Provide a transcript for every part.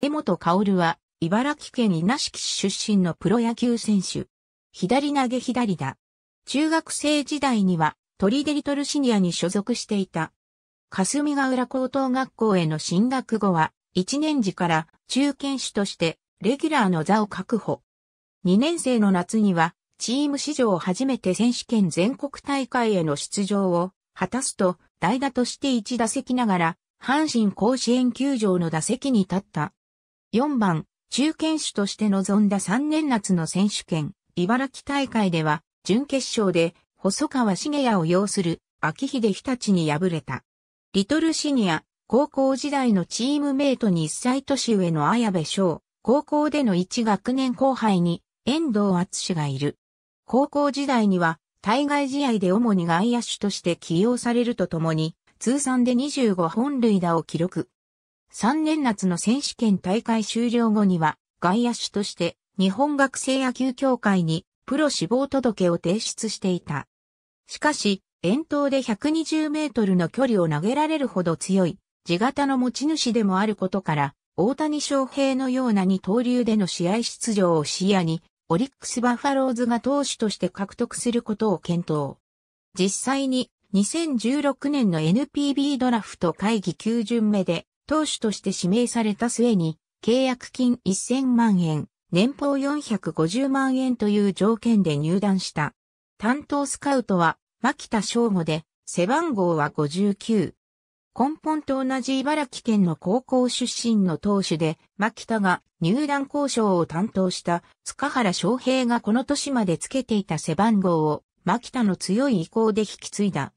江本薫は、茨城県稲敷市出身のプロ野球選手。左投げ左打。中学生時代には、トリデリトルシニアに所属していた。霞ヶ浦高等学校への進学後は、1年時から中堅手としてレギュラーの座を確保。2年生の夏には、チーム史上初めて選手権全国大会への出場を果たすと、代打として1打席ながら、阪神甲子園球場の打席に立った。4番、中堅手として臨んだ3年夏の選手権、茨城大会では、準決勝で、細川茂也を擁する、秋秀日立に敗れた。リトルシニア、高校時代のチームメイトに1歳年上の綾部翔、高校での1学年後輩に、遠藤敦がいる。高校時代には、対外試合で主に外野手として起用されるとともに、通算で25本塁打を記録。3年夏の選手権大会終了後には、外野手として日本学生野球協会にプロ志望届を提出していた。しかし、遠投で120メートルの距離を投げられるほど強い、地型の持ち主でもあることから、大谷翔平のような二刀流での試合出場を視野に、オリックスバファローズが投手として獲得することを検討。実際に2016年の NPB ドラフト会議9巡目で投手として指名された末に、契約金1000万円、年俸450万円という条件で入団した。担当スカウトは、牧田翔吾で、背番号は59。根本と同じ茨城県の高校出身の投手で、牧田が入団交渉を担当した塚原翔平がこの年までつけていた背番号を牧田の強い意向で引き継いだ。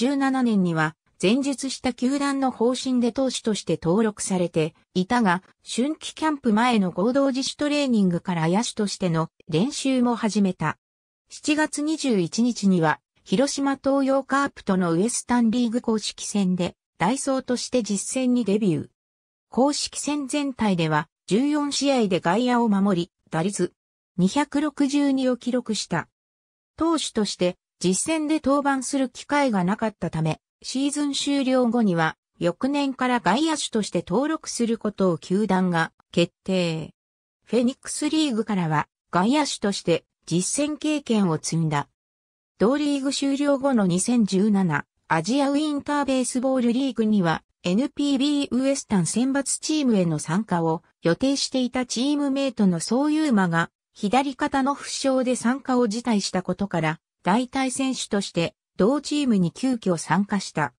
2017年には前述した球団の方針で投手として登録されていたが、春季キャンプ前の合同自主トレーニングから野手としての練習も始めた。7月21日には、広島東洋カープとのウエスタンリーグ公式戦で、ダイソーとして実戦にデビュー。公式戦全体では、14試合で外野を守り、打率262を記録した。投手として実戦で登板する機会がなかったため、シーズン終了後には、翌年から外野手として登録することを球団が決定。フェニックスリーグからは外野手として実戦経験を積んだ。同リーグ終了後の2017アジアウィンターベースボールリーグには NPB ウエスタン選抜チームへの参加を予定していたチームメイトの総ユーマが左肩の負傷で参加を辞退したことから代替選手として同チームに急遽参加した。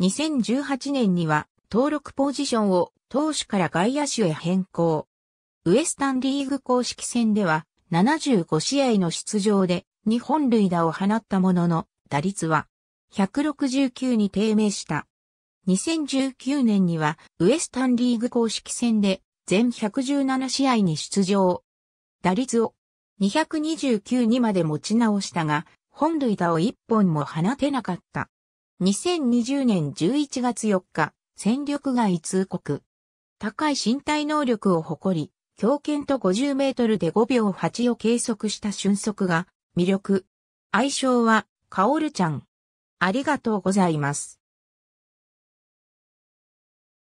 2018年には登録ポジションを投手から外野手へ変更。ウエスタンリーグ公式戦では75試合の出場で2本塁打を放ったものの打率は169に低迷した。2019年にはウエスタンリーグ公式戦で全117試合に出場。打率を229にまで持ち直したが本塁打を一本も放てなかった。2020年11月4日、戦力外通告。高い身体能力を誇り、強肩と50メートルで5秒8を計測した瞬足が魅力。愛称は、カオルちゃん。ありがとうございます。